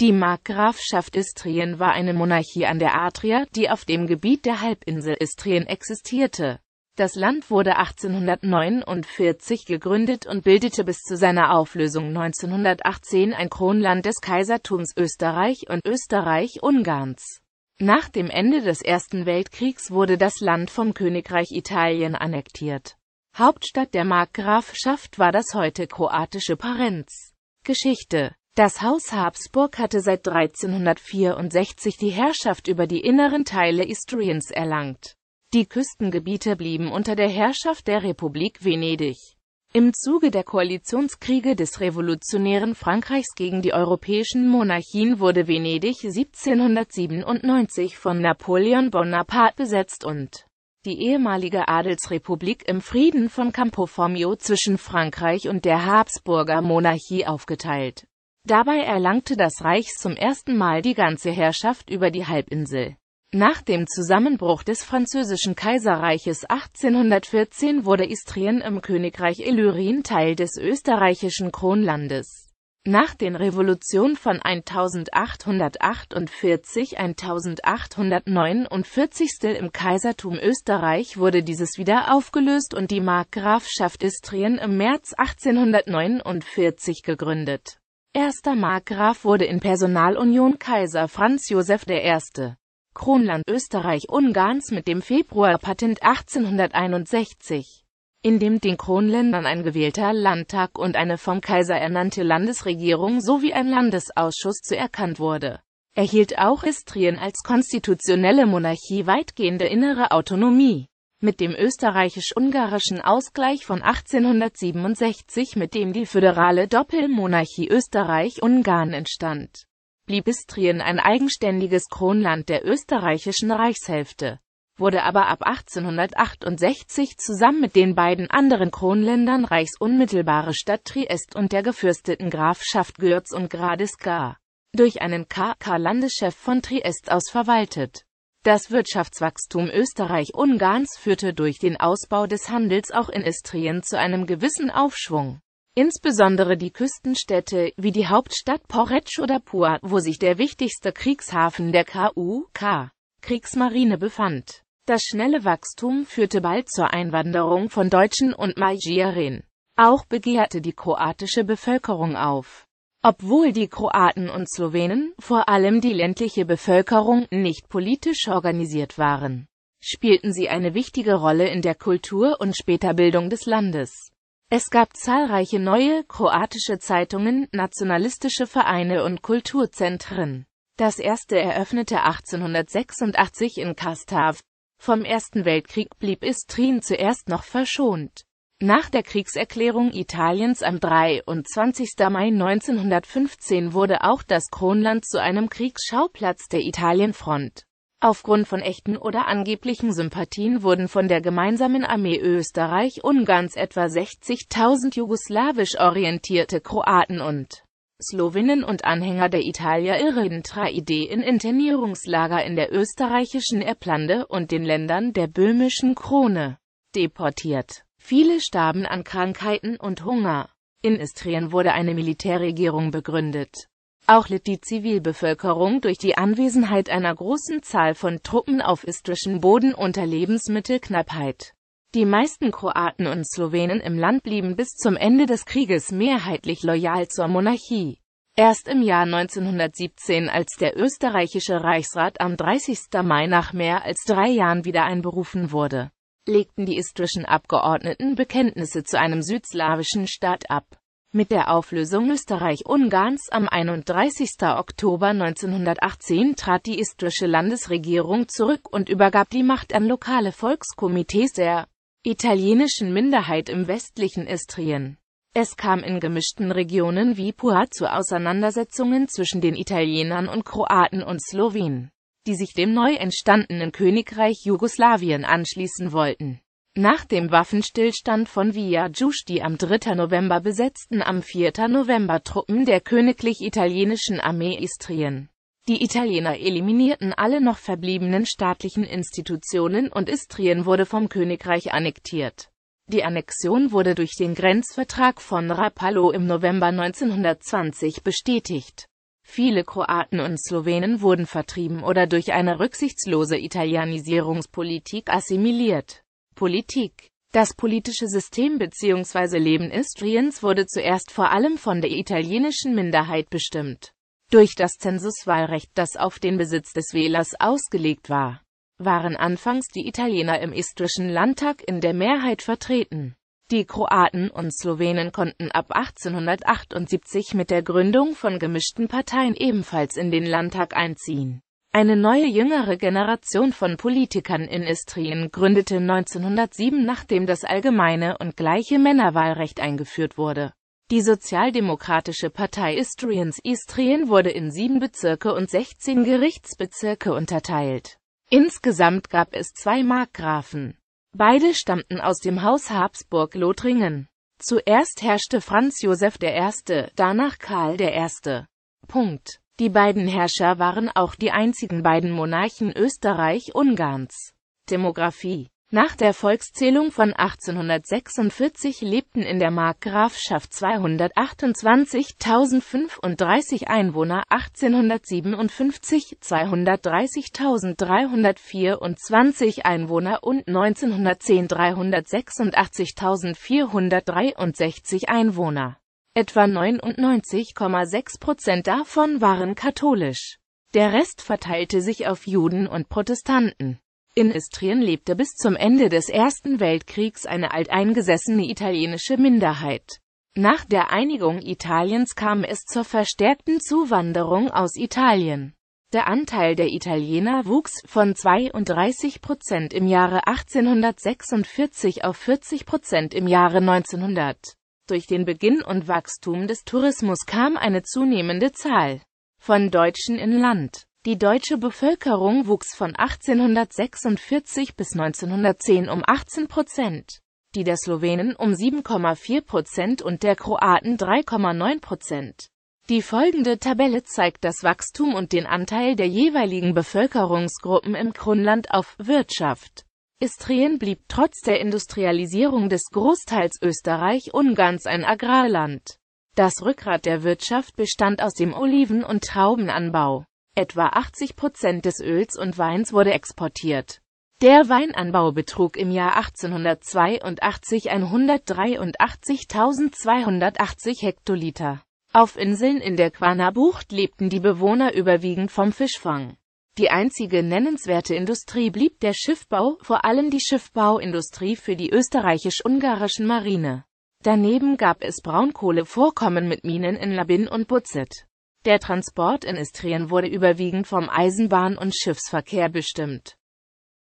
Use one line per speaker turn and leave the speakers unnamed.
Die Markgrafschaft Istrien war eine Monarchie an der Adria, die auf dem Gebiet der Halbinsel Istrien existierte. Das Land wurde 1849 gegründet und bildete bis zu seiner Auflösung 1918 ein Kronland des Kaisertums Österreich und Österreich-Ungarns. Nach dem Ende des Ersten Weltkriegs wurde das Land vom Königreich Italien annektiert. Hauptstadt der Markgrafschaft war das heute kroatische Parenz. Geschichte das Haus Habsburg hatte seit 1364 die Herrschaft über die inneren Teile Istriens erlangt. Die Küstengebiete blieben unter der Herrschaft der Republik Venedig. Im Zuge der Koalitionskriege des revolutionären Frankreichs gegen die europäischen Monarchien wurde Venedig 1797 von Napoleon Bonaparte besetzt und die ehemalige Adelsrepublik im Frieden von Campo Formio zwischen Frankreich und der Habsburger Monarchie aufgeteilt. Dabei erlangte das Reich zum ersten Mal die ganze Herrschaft über die Halbinsel. Nach dem Zusammenbruch des französischen Kaiserreiches 1814 wurde Istrien im Königreich Illyrien Teil des österreichischen Kronlandes. Nach den Revolutionen von 1848-1849 im Kaisertum Österreich wurde dieses wieder aufgelöst und die Markgrafschaft Istrien im März 1849 gegründet Erster Markgraf wurde in Personalunion Kaiser Franz Josef I. Kronland Österreich-Ungarns mit dem Februarpatent 1861, in dem den Kronländern ein gewählter Landtag und eine vom Kaiser ernannte Landesregierung sowie ein Landesausschuss zuerkannt wurde, erhielt auch Istrien als konstitutionelle Monarchie weitgehende innere Autonomie mit dem österreichisch-ungarischen Ausgleich von 1867, mit dem die föderale Doppelmonarchie Österreich-Ungarn entstand, blieb Istrien ein eigenständiges Kronland der österreichischen Reichshälfte, wurde aber ab 1868 zusammen mit den beiden anderen Kronländern reichsunmittelbare Stadt Triest und der gefürsteten Grafschaft Gürz und Gradisca durch einen KK-Landeschef von Triest aus verwaltet das Wirtschaftswachstum Österreich-Ungarns führte durch den Ausbau des Handels auch in Istrien zu einem gewissen Aufschwung. Insbesondere die Küstenstädte, wie die Hauptstadt Porrecz oder Pua, wo sich der wichtigste Kriegshafen der KUK, Kriegsmarine befand. Das schnelle Wachstum führte bald zur Einwanderung von Deutschen und Magyaren. Auch begehrte die kroatische Bevölkerung auf. Obwohl die Kroaten und Slowenen, vor allem die ländliche Bevölkerung, nicht politisch organisiert waren, spielten sie eine wichtige Rolle in der Kultur und später Bildung des Landes. Es gab zahlreiche neue kroatische Zeitungen, nationalistische Vereine und Kulturzentren. Das erste eröffnete 1886 in Kastav. Vom Ersten Weltkrieg blieb Istrien zuerst noch verschont. Nach der Kriegserklärung Italiens am 23. Mai 1915 wurde auch das Kronland zu einem Kriegsschauplatz der Italienfront. Aufgrund von echten oder angeblichen Sympathien wurden von der gemeinsamen Armee Österreich-Ungarns etwa 60.000 jugoslawisch orientierte Kroaten und Slowinnen und Anhänger der Italia Italierinnen Traidee in Internierungslager in der österreichischen Erplande und den Ländern der böhmischen Krone deportiert. Viele starben an Krankheiten und Hunger. In Istrien wurde eine Militärregierung begründet. Auch litt die Zivilbevölkerung durch die Anwesenheit einer großen Zahl von Truppen auf istrischen Boden unter Lebensmittelknappheit. Die meisten Kroaten und Slowenen im Land blieben bis zum Ende des Krieges mehrheitlich loyal zur Monarchie. Erst im Jahr 1917, als der österreichische Reichsrat am 30. Mai nach mehr als drei Jahren wieder einberufen wurde, legten die istrischen Abgeordneten Bekenntnisse zu einem südslawischen Staat ab. Mit der Auflösung Österreich-Ungarns am 31. Oktober 1918 trat die istrische Landesregierung zurück und übergab die Macht an lokale Volkskomitees der italienischen Minderheit im westlichen Istrien. Es kam in gemischten Regionen wie Pua zu Auseinandersetzungen zwischen den Italienern und Kroaten und Slowen die sich dem neu entstandenen Königreich Jugoslawien anschließen wollten. Nach dem Waffenstillstand von Via Giusti am 3. November besetzten am 4. November Truppen der Königlich Italienischen Armee Istrien. Die Italiener eliminierten alle noch verbliebenen staatlichen Institutionen und Istrien wurde vom Königreich annektiert. Die Annexion wurde durch den Grenzvertrag von Rapallo im November 1920 bestätigt. Viele Kroaten und Slowenen wurden vertrieben oder durch eine rücksichtslose Italienisierungspolitik assimiliert. Politik Das politische System bzw. Leben Istriens wurde zuerst vor allem von der italienischen Minderheit bestimmt. Durch das Zensuswahlrecht, das auf den Besitz des Wählers ausgelegt war, waren anfangs die Italiener im istrischen Landtag in der Mehrheit vertreten. Die Kroaten und Slowenen konnten ab 1878 mit der Gründung von gemischten Parteien ebenfalls in den Landtag einziehen. Eine neue jüngere Generation von Politikern in Istrien gründete 1907, nachdem das allgemeine und gleiche Männerwahlrecht eingeführt wurde. Die Sozialdemokratische Partei Istriens Istrien wurde in sieben Bezirke und 16 Gerichtsbezirke unterteilt. Insgesamt gab es zwei Markgrafen. Beide stammten aus dem Haus Habsburg-Lothringen. Zuerst herrschte Franz Josef I., danach Karl I. Punkt. Die beiden Herrscher waren auch die einzigen beiden Monarchen Österreich-Ungarns. Demografie nach der Volkszählung von 1846 lebten in der Markgrafschaft 228.035 Einwohner, 1857 230.324 Einwohner und 1910 386.463 Einwohner. Etwa 99,6 Prozent davon waren katholisch. Der Rest verteilte sich auf Juden und Protestanten. In Istrien lebte bis zum Ende des Ersten Weltkriegs eine alteingesessene italienische Minderheit. Nach der Einigung Italiens kam es zur verstärkten Zuwanderung aus Italien. Der Anteil der Italiener wuchs von 32 Prozent im Jahre 1846 auf 40 Prozent im Jahre 1900. Durch den Beginn und Wachstum des Tourismus kam eine zunehmende Zahl von Deutschen in Land. Die deutsche Bevölkerung wuchs von 1846 bis 1910 um 18 Prozent, die der Slowenen um 7,4 Prozent und der Kroaten 3,9 Prozent. Die folgende Tabelle zeigt das Wachstum und den Anteil der jeweiligen Bevölkerungsgruppen im Grönland auf Wirtschaft. Istrien blieb trotz der Industrialisierung des Großteils Österreich-Ungarns ein Agrarland. Das Rückgrat der Wirtschaft bestand aus dem Oliven- und Traubenanbau. Etwa 80 Prozent des Öls und Weins wurde exportiert. Der Weinanbau betrug im Jahr 1882 183.280 Hektoliter. Auf Inseln in der Quanabucht lebten die Bewohner überwiegend vom Fischfang. Die einzige nennenswerte Industrie blieb der Schiffbau, vor allem die Schiffbauindustrie für die österreichisch-ungarischen Marine. Daneben gab es Braunkohlevorkommen mit Minen in Labin und Butzet. Der Transport in Istrien wurde überwiegend vom Eisenbahn- und Schiffsverkehr bestimmt.